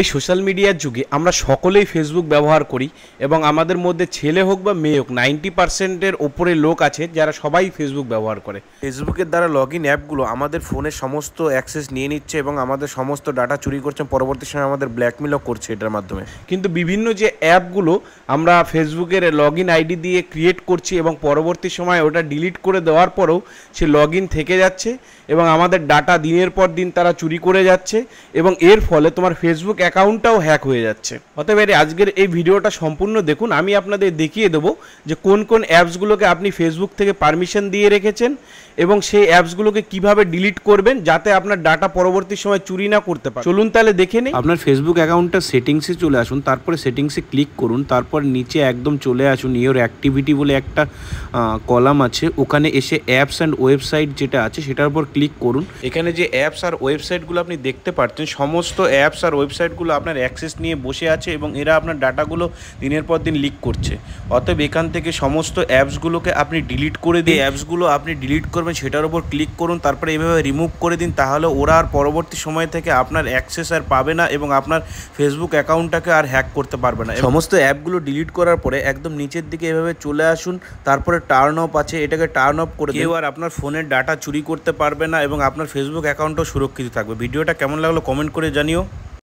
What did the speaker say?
এই সোশ্যাল মিডিয়ার যুগে আমরা সকলেই ফেসবুক ব্যবহার করি এবং আমাদের মধ্যে ছেলে হোক বা মেয়ে হোক নাইনটি পার্সেন্টের ওপরে লোক আছে যারা সবাই ফেসবুক ব্যবহার করে ফেসবুকের দ্বারা লগ ইন অ্যাপগুলো আমাদের ফোনে সমস্ত অ্যাক্সেস নিয়ে নিচ্ছে এবং আমাদের সমস্ত ডাটা চুরি করছে পরবর্তী সময় আমাদের ব্ল্যাকমেলও করছে এটার মাধ্যমে কিন্তু বিভিন্ন যে অ্যাপগুলো আমরা ফেসবুকের লগ ইন আইডি দিয়ে ক্রিয়েট করছি এবং পরবর্তী সময় ওটা ডিলিট করে দেওয়ার পরেও সে লগ ইন থেকে যাচ্ছে এবং আমাদের ডাটা দিনের পর দিন তারা চুরি করে যাচ্ছে এবং এর ফলে তোমার ফেসবুক অ্যাকাউন্টটাও হ্যাক হয়ে যাচ্ছে অতএব এর আজকের এই ভিডিওটা সম্পূর্ণ দেখুন আমি আপনাদের দেখিয়ে দেবো যে কোন কোন অ্যাপসগুলোকে আপনি ফেসবুক থেকে পারমিশন দিয়ে রেখেছেন এবং সেই অ্যাপসগুলোকে কিভাবে ডিলিট করবেন যাতে আপনার ডাটা পরবর্তী সময় চুরি না করতে পারে চলুন তাহলে দেখে নিন আপনার ফেসবুক অ্যাকাউন্টটা সেটিংসে চলে আসুন তারপরে সেটিংসে ক্লিক করুন তারপর নিচে একদম চলে আসুন ইওর অ্যাক্টিভিটি বলে একটা কলাম আছে ওখানে এসে অ্যাপস অ্যান্ড ওয়েবসাইট যেটা আছে সেটার উপর ক্লিক করুন এখানে যে অ্যাপস আর ওয়েবসাইটগুলো আপনি দেখতে পাচ্ছেন সমস্ত অ্যাপস আর ওয়েবসাইট ওয়েবসাইটগুলো আপনার অ্যাক্সেস নিয়ে বসে আছে এবং এরা আপনার ডাটাগুলো দিনের পর দিন লিক করছে অতএব এখান থেকে সমস্ত অ্যাপসগুলোকে আপনি ডিলিট করে দিয়ে অ্যাপসগুলো আপনি ডিলিট করবেন সেটার উপর ক্লিক করুন তারপরে এভাবে রিমুভ করে দিন তাহলে ওরা আর পরবর্তী সময় থেকে আপনার অ্যাক্সেস আর পাবে না এবং আপনার ফেসবুক অ্যাকাউন্টটাকে আর হ্যাক করতে পারবে না সমস্ত অ্যাপগুলো ডিলিট করার পরে একদম নিচের দিকে এভাবে চলে আসুন তারপরে টার্ন অফ আছে এটাকে টার্ন অফ করে কেউ আর আপনার ফোনের ডাটা চুরি করতে পারবে না এবং আপনার ফেসবুক অ্যাকাউন্টও সুরক্ষিত থাকবে ভিডিওটা কেমন লাগলো কমেন্ট করে জানিও